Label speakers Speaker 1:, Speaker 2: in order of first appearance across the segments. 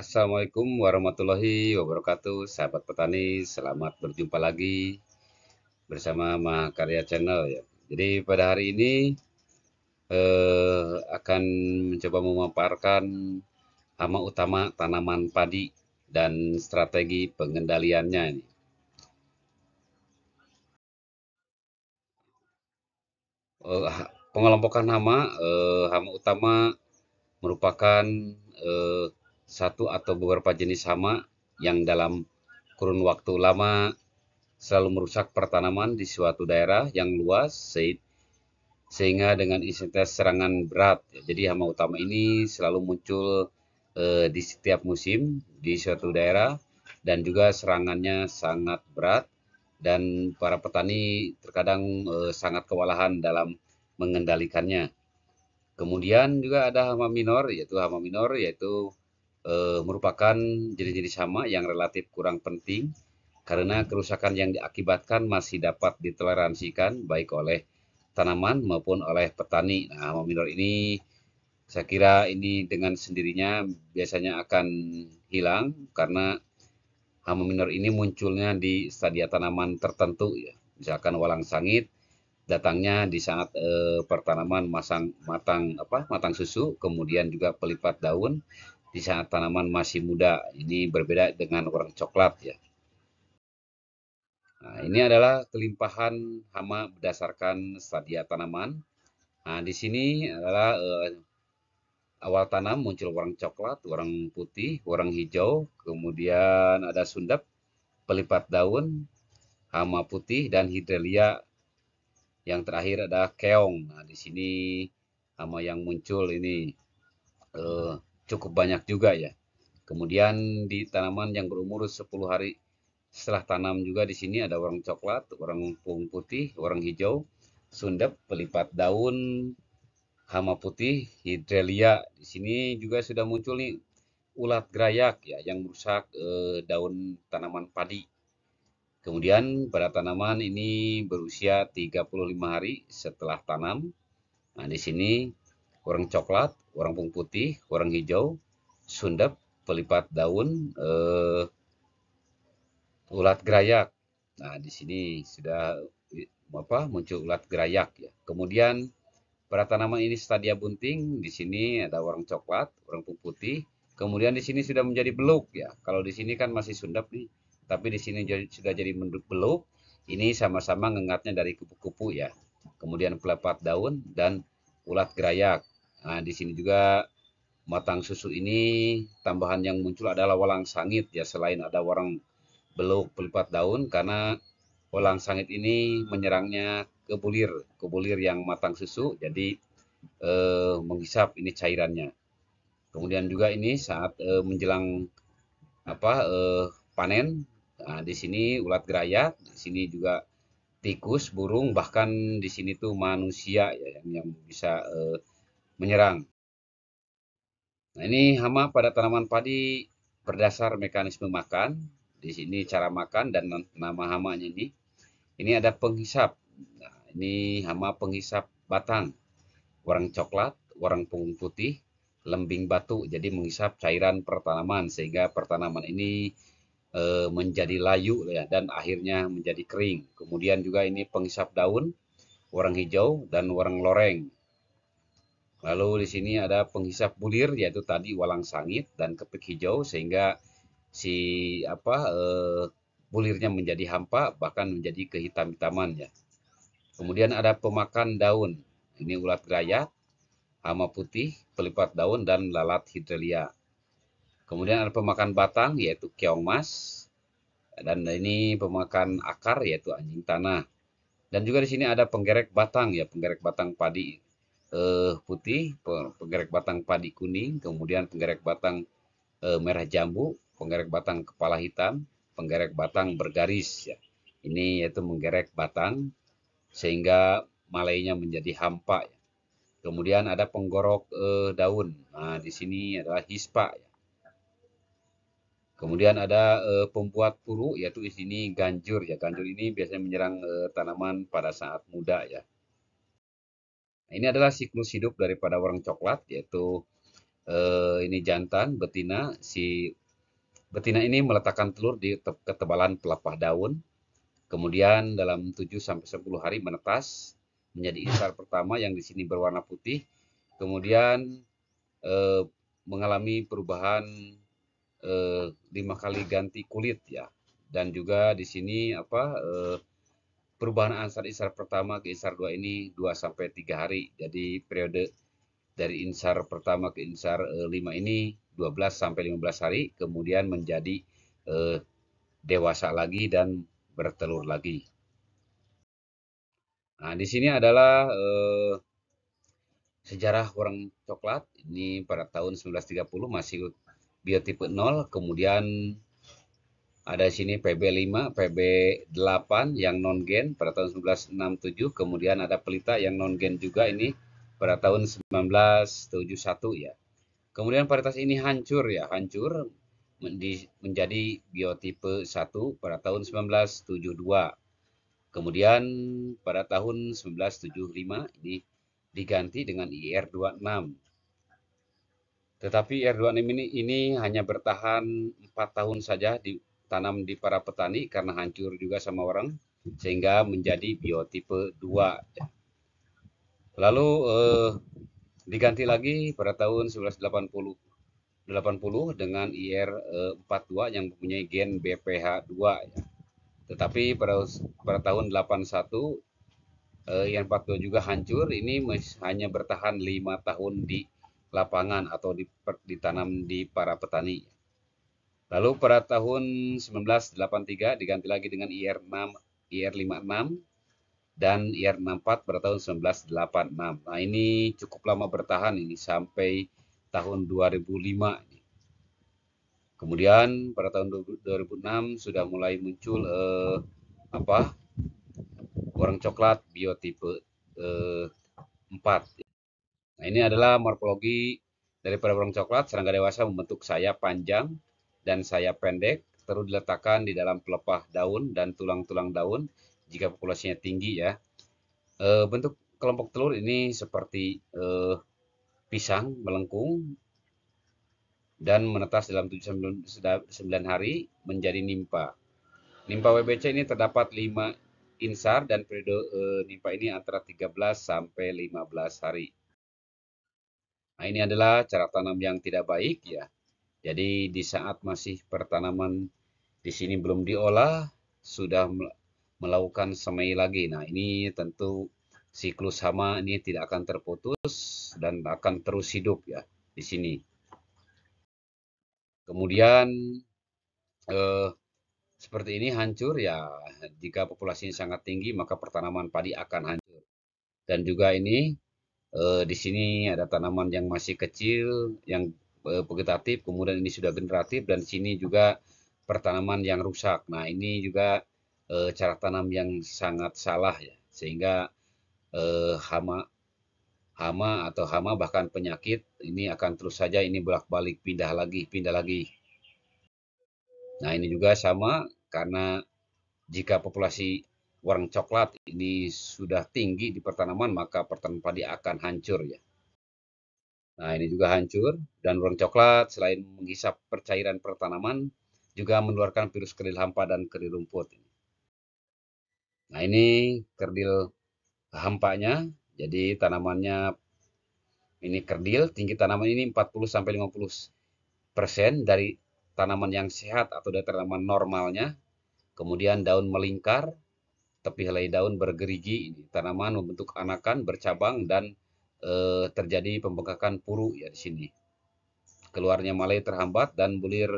Speaker 1: Assalamualaikum warahmatullahi wabarakatuh Sahabat petani, selamat berjumpa lagi Bersama Mahakarya Channel ya. Jadi pada hari ini eh, Akan mencoba memaparkan Hama utama tanaman padi Dan strategi pengendaliannya ini. Eh, pengelompokan hama eh, Hama utama merupakan eh, satu atau beberapa jenis hama yang dalam kurun waktu lama selalu merusak pertanaman di suatu daerah yang luas sehingga dengan intensitas serangan berat. Jadi hama utama ini selalu muncul eh, di setiap musim di suatu daerah dan juga serangannya sangat berat dan para petani terkadang eh, sangat kewalahan dalam mengendalikannya. Kemudian juga ada hama minor yaitu hama minor yaitu e, merupakan jenis-jenis hama yang relatif kurang penting karena kerusakan yang diakibatkan masih dapat ditoleransikan baik oleh tanaman maupun oleh petani. Nah, hama minor ini saya kira ini dengan sendirinya biasanya akan hilang karena hama minor ini munculnya di stadia tanaman tertentu ya. Misalkan walang sangit datangnya di saat e, pertanaman masang matang apa matang susu kemudian juga pelipat daun di saat tanaman masih muda. Ini berbeda dengan orang coklat ya. Nah, ini adalah kelimpahan hama berdasarkan stadia tanaman. Nah, di sini adalah eh, awal tanam muncul orang coklat, orang putih, orang hijau, kemudian ada sundap, pelipat daun, hama putih dan hidrelia. Yang terakhir ada keong. Nah, di sini hama yang muncul ini eh, cukup banyak juga ya. Kemudian di tanaman yang berumur 10 hari setelah tanam juga di sini ada orang coklat, orang pung putih, orang hijau, sundep, pelipat daun, hama putih, hidrelia. Di sini juga sudah muncul nih ulat gerayak ya yang merusak eh, daun tanaman padi. Kemudian pada tanaman ini berusia 35 hari setelah tanam. Nah, di sini orang coklat, Orang putih, orang hijau, sundep, pelipat daun, uh, ulat gerayak. Nah, di sini sudah apa muncul ulat gerayak ya. Kemudian pada tanaman ini stadia bunting, di sini ada orang coklat, orang putih. Kemudian di sini sudah menjadi beluk ya. Kalau di sini kan masih sundap nih, tapi di sini sudah jadi beluk. Ini sama-sama ngengatnya dari kupu-kupu ya kemudian pelepat daun dan ulat gerayak. Nah, di sini juga matang susu ini tambahan yang muncul adalah walang sangit ya selain ada warang beluk pelipat daun karena walang sangit ini menyerangnya ke bulir, ke bulir yang matang susu jadi eh, menghisap ini cairannya. Kemudian juga ini saat eh, menjelang apa eh, panen nah, di sini ulat geraya, di sini juga tikus, burung bahkan di sini tuh manusia ya, yang, yang bisa eh, menyerang. Nah, ini hama pada tanaman padi berdasar mekanisme makan. Di sini cara makan dan nama hamanya ini. Ini ada penghisap. Nah, ini hama penghisap batang. Warang coklat, warang punggung putih, lembing batu. Jadi menghisap cairan pertanaman sehingga pertanaman ini e, menjadi layu ya, dan akhirnya menjadi kering. Kemudian juga ini penghisap daun, warang hijau dan warang loreng. Lalu di sini ada penghisap bulir yaitu tadi walang sangit dan kepik hijau sehingga si apa e, bulirnya menjadi hampa bahkan menjadi kehitam-hitaman ya. Kemudian ada pemakan daun. Ini ulat gerayat, hama putih, pelipat daun dan lalat hidrelia. Kemudian ada pemakan batang yaitu keong mas dan ini pemakan akar yaitu anjing tanah. Dan juga di sini ada penggerek batang ya, penggerek batang padi eh, putih, penggerak batang padi kuning, kemudian penggerak batang eh, merah jambu, penggerak batang kepala hitam, penggerak batang bergaris. Ya. Ini yaitu menggerek batang sehingga malainya menjadi hampa. Ya. Kemudian ada penggorok eh, daun. Nah, di sini adalah hispa. Ya. Kemudian ada eh, pembuat puru yaitu di sini ganjur ya. Ganjur ini biasanya menyerang eh, tanaman pada saat muda ya. Nah, ini adalah siklus hidup daripada orang coklat yaitu eh, ini jantan betina si betina ini meletakkan telur di ketebalan pelapah daun. Kemudian dalam 7 sampai 10 hari menetas menjadi insar pertama yang di sini berwarna putih. Kemudian eh, mengalami perubahan eh, lima kali ganti kulit ya. Dan juga di sini apa eh, perubahan ansar insar pertama ke insar 2 ini 2 sampai 3 hari. Jadi periode dari insar pertama ke insar 5 eh, ini 12 sampai 15 hari kemudian menjadi eh, dewasa lagi dan bertelur lagi. Nah, di sini adalah eh, sejarah orang coklat ini pada tahun 1930 masih biotipe 0 kemudian ada sini PB5, PB8 yang non gen pada tahun 1967, kemudian ada pelita yang non gen juga ini pada tahun 1971 ya. Kemudian varietas ini hancur ya, hancur menjadi biotipe 1 pada tahun 1972. Kemudian pada tahun 1975 ini diganti dengan IR26. Tetapi IR26 ini, ini hanya bertahan 4 tahun saja di tanam di para petani karena hancur juga sama orang sehingga menjadi biotipe 2. Lalu eh, diganti lagi pada tahun 1980 80 dengan IR 42 eh, yang mempunyai gen BPH 2 ya. Tetapi pada pada tahun 81 eh, yang 42 juga hancur ini hanya bertahan lima tahun di lapangan atau di, ditanam di para petani. Lalu pada tahun 1983 diganti lagi dengan IR6 IR56 dan IR64 pada tahun 1986. Nah, ini cukup lama bertahan ini sampai tahun 2005 Kemudian pada tahun 2006 sudah mulai muncul eh, apa? Orang coklat biotipe eh, 4. Nah, ini adalah morfologi daripada orang coklat serangga dewasa membentuk sayap panjang dan sayap pendek terus diletakkan di dalam pelepah daun dan tulang-tulang daun jika populasinya tinggi ya. E, bentuk kelompok telur ini seperti e, pisang melengkung dan menetas dalam 7-9 hari menjadi nimpa. Nimpa WBC ini terdapat 5 insar dan periode e, nimpa ini antara 13 sampai 15 hari. Nah, ini adalah cara tanam yang tidak baik ya. Jadi di saat masih pertanaman di sini belum diolah, sudah melakukan semai lagi. Nah ini tentu siklus hama ini tidak akan terputus dan akan terus hidup ya di sini. Kemudian eh, seperti ini hancur ya jika populasinya sangat tinggi maka pertanaman padi akan hancur. Dan juga ini eh, di sini ada tanaman yang masih kecil yang Eh, vegetatif, kemudian ini sudah generatif dan sini juga pertanaman yang rusak. Nah, ini juga e, cara tanam yang sangat salah ya, sehingga e, hama hama atau hama bahkan penyakit ini akan terus saja ini bolak-balik pindah lagi, pindah lagi. Nah, ini juga sama karena jika populasi warna coklat ini sudah tinggi di pertanaman, maka pertanaman padi akan hancur ya. Nah, ini juga hancur dan ruang coklat selain menghisap percairan pertanaman juga mengeluarkan virus kerdil hampa dan kerdil rumput. Nah, ini kerdil hampanya. Jadi tanamannya ini kerdil, tinggi tanaman ini 40 sampai 50 persen dari tanaman yang sehat atau dari tanaman normalnya. Kemudian daun melingkar, tepi helai daun bergerigi. Ini tanaman membentuk anakan bercabang dan eh, terjadi pembengkakan puru ya di sini. Keluarnya malai terhambat dan bulir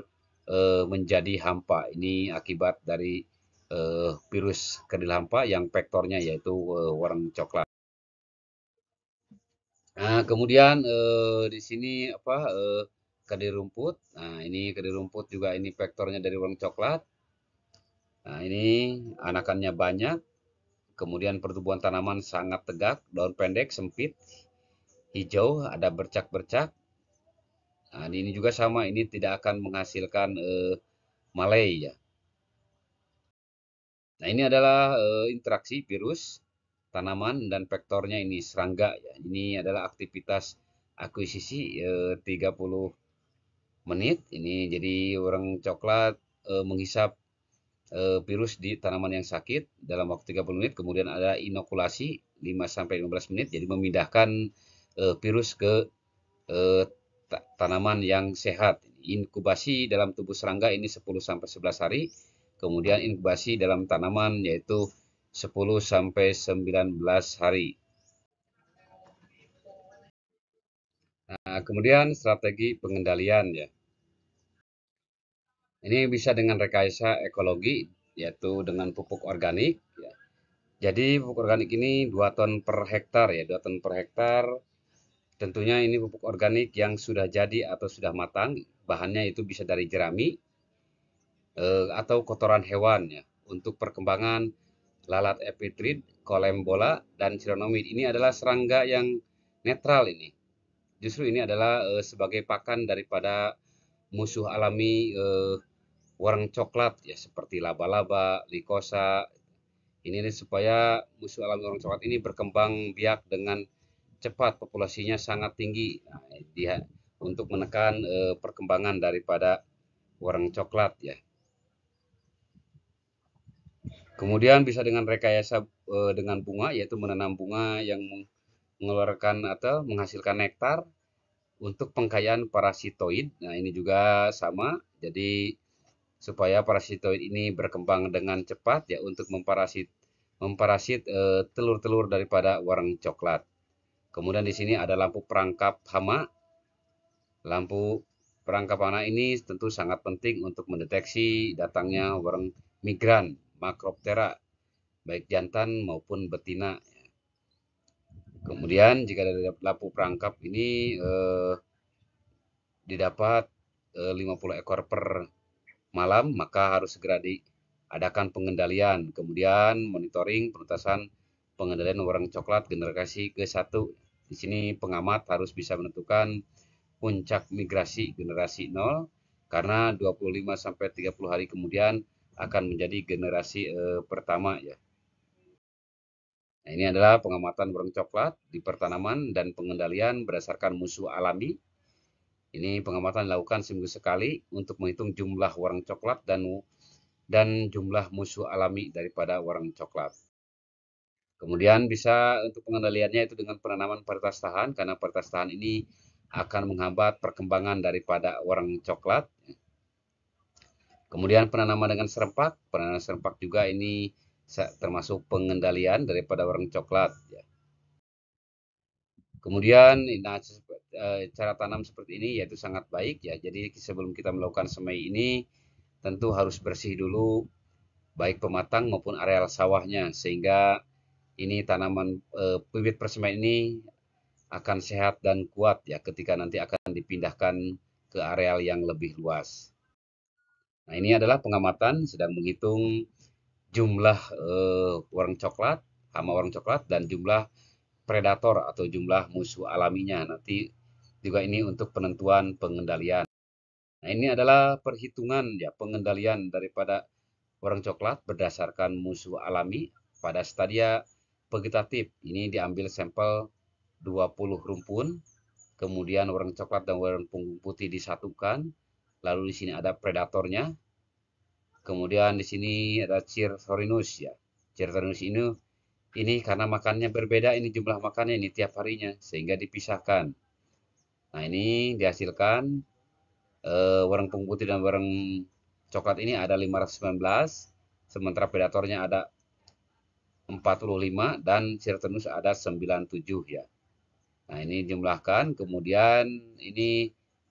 Speaker 1: eh, menjadi hampa. Ini akibat dari eh, virus kerdil hampa yang vektornya yaitu eh, warna coklat. Nah, kemudian eh, di sini apa eh, rumput. Nah, ini kedir rumput juga ini vektornya dari warna coklat. Nah, ini anakannya banyak. Kemudian pertumbuhan tanaman sangat tegak, daun pendek, sempit, hijau, ada bercak-bercak. Nah, ini juga sama, ini tidak akan menghasilkan eh, malai ya. Nah, ini adalah eh, interaksi virus tanaman dan vektornya ini serangga ya. Ini adalah aktivitas akuisisi eh, 30 menit. Ini jadi orang coklat eh, menghisap eh, virus di tanaman yang sakit dalam waktu 30 menit, kemudian ada inokulasi 5 sampai 15 menit, jadi memindahkan uh, virus ke uh, tanaman yang sehat. Inkubasi dalam tubuh serangga ini 10 sampai 11 hari, kemudian inkubasi dalam tanaman yaitu 10 sampai 19 hari. Nah, kemudian strategi pengendalian ya. Ini bisa dengan rekayasa ekologi yaitu dengan pupuk organik ya. Jadi pupuk organik ini 2 ton per hektar ya, 2 ton per hektar Tentunya ini pupuk organik yang sudah jadi atau sudah matang, bahannya itu bisa dari jerami eh, atau kotoran hewan ya. Untuk perkembangan lalat epitrid, kolembola dan cironomid ini adalah serangga yang netral ini. Justru ini adalah eh, sebagai pakan daripada musuh alami eh, warna coklat ya seperti laba-laba, likosa. Ini, ini supaya musuh alami warna coklat ini berkembang biak dengan cepat, populasinya sangat tinggi. Nah, dia untuk menekan eh, perkembangan daripada warna coklat ya. Kemudian bisa dengan rekayasa eh, dengan bunga yaitu menanam bunga yang mengeluarkan atau menghasilkan nektar untuk pengkayaan parasitoid. Nah, ini juga sama. Jadi supaya parasitoid ini berkembang dengan cepat ya untuk memparasit memparasit eh, telur-telur daripada warna coklat. Kemudian di sini ada lampu perangkap hama. Lampu perangkap hama ini tentu sangat penting untuk mendeteksi datangnya orang migran, makroptera, baik jantan maupun betina. Kemudian jika ada lampu perangkap ini eh, didapat eh, 50 ekor per malam, maka harus segera diadakan pengendalian. Kemudian monitoring penutasan pengendalian orang coklat generasi ke-1 di sini pengamat harus bisa menentukan puncak migrasi generasi 0 karena 25 sampai 30 hari kemudian akan menjadi generasi eh, pertama ya. Nah, ini adalah pengamatan burung coklat di pertanaman dan pengendalian berdasarkan musuh alami. Ini pengamatan dilakukan seminggu sekali untuk menghitung jumlah warang coklat dan dan jumlah musuh alami daripada warang coklat. Kemudian bisa untuk pengendaliannya itu dengan penanaman varietas tahan karena varietas tahan ini akan menghambat perkembangan daripada orang coklat. Kemudian penanaman dengan serempak, penanaman serempak juga ini termasuk pengendalian daripada orang coklat. Ya. Kemudian nah, e, cara tanam seperti ini yaitu sangat baik ya. Jadi sebelum kita melakukan semai ini tentu harus bersih dulu baik pematang maupun areal sawahnya sehingga ini tanaman eh, bibit persemen ini akan sehat dan kuat ya ketika nanti akan dipindahkan ke areal yang lebih luas. Nah, ini adalah pengamatan sedang menghitung jumlah eh, warna coklat, hama warna coklat dan jumlah predator atau jumlah musuh alaminya. Nanti juga ini untuk penentuan pengendalian. Nah, ini adalah perhitungan ya pengendalian daripada warna coklat berdasarkan musuh alami pada stadia vegetatif. Ini diambil sampel 20 rumpun, kemudian warna coklat dan warna punggung putih disatukan. Lalu di sini ada predatornya. Kemudian di sini ada Cirthorinus ya. Cirthorinus ini ini karena makannya berbeda ini jumlah makannya ini tiap harinya sehingga dipisahkan. Nah, ini dihasilkan eh, warna punggung putih dan warna coklat ini ada 519 sementara predatornya ada 45 dan Siratenus ada 97 ya. Nah, ini jumlahkan kemudian ini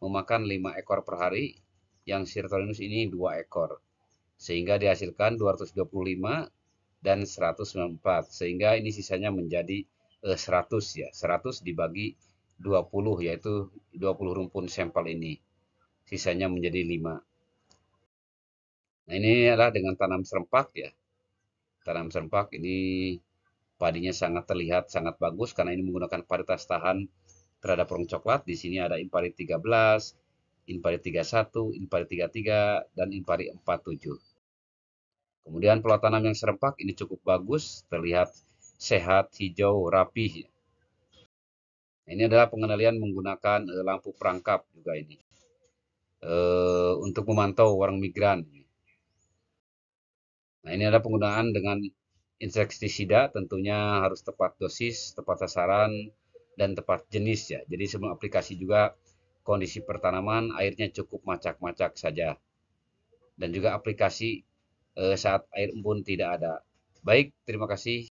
Speaker 1: memakan 5 ekor per hari yang Siratenus ini 2 ekor. Sehingga dihasilkan 225 dan 194 sehingga ini sisanya menjadi 100 eh, ya. 100 dibagi 20 yaitu 20 rumpun sampel ini. Sisanya menjadi 5. Nah, ini adalah dengan tanam serempak ya. Tanam serempak ini padinya sangat terlihat sangat bagus karena ini menggunakan paritas tahan terhadap rong coklat. Di sini ada impari 13, impari 31, impari 33, dan impari 47. Kemudian pola tanam yang serempak ini cukup bagus, terlihat sehat, hijau, rapi. Nah, ini adalah pengendalian menggunakan eh, lampu perangkap juga ini. Eh, untuk memantau orang migran. Nah, ini ada penggunaan dengan insektisida tentunya harus tepat dosis, tepat sasaran, dan tepat jenis ya. Jadi sebelum aplikasi juga kondisi pertanaman airnya cukup macak-macak saja. Dan juga aplikasi eh, saat air embun tidak ada. Baik, terima kasih.